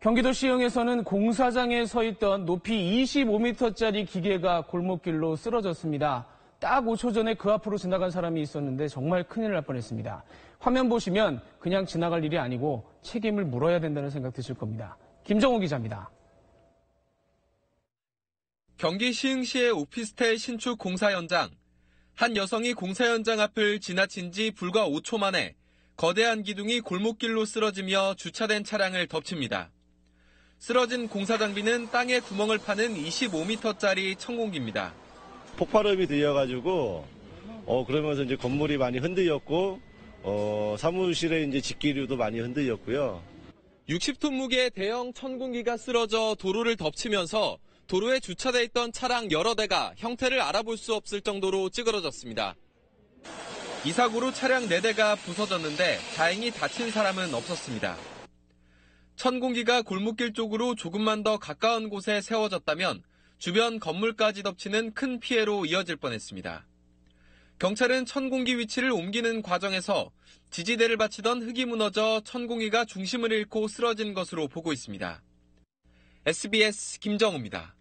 경기도 시흥에서는 공사장에 서 있던 높이 25m짜리 기계가 골목길로 쓰러졌습니다. 딱 5초 전에 그 앞으로 지나간 사람이 있었는데 정말 큰일 날 뻔했습니다. 화면 보시면 그냥 지나갈 일이 아니고 책임을 물어야 된다는 생각 드실 겁니다. 김정우 기자입니다. 경기 시흥시의 오피스텔 신축 공사 현장. 한 여성이 공사 현장 앞을 지나친 지 불과 5초 만에 거대한 기둥이 골목길로 쓰러지며 주차된 차량을 덮칩니다. 쓰러진 공사 장비는 땅에 구멍을 파는 25m짜리 천공기입니다 폭발음이 들려가지고 어 그러면서 이제 건물이 많이 흔들렸고 어 사무실에 이제 집기류도 많이 흔들렸고요. 60톤 무게의 대형 천공기가 쓰러져 도로를 덮치면서 도로에 주차돼 있던 차량 여러 대가 형태를 알아볼 수 없을 정도로 찌그러졌습니다. 이 사고로 차량 4대가 부서졌는데 다행히 다친 사람은 없었습니다. 천공기가 골목길 쪽으로 조금만 더 가까운 곳에 세워졌다면 주변 건물까지 덮치는 큰 피해로 이어질 뻔했습니다. 경찰은 천공기 위치를 옮기는 과정에서 지지대를 바치던 흙이 무너져 천공기가 중심을 잃고 쓰러진 것으로 보고 있습니다. SBS 김정우입니다.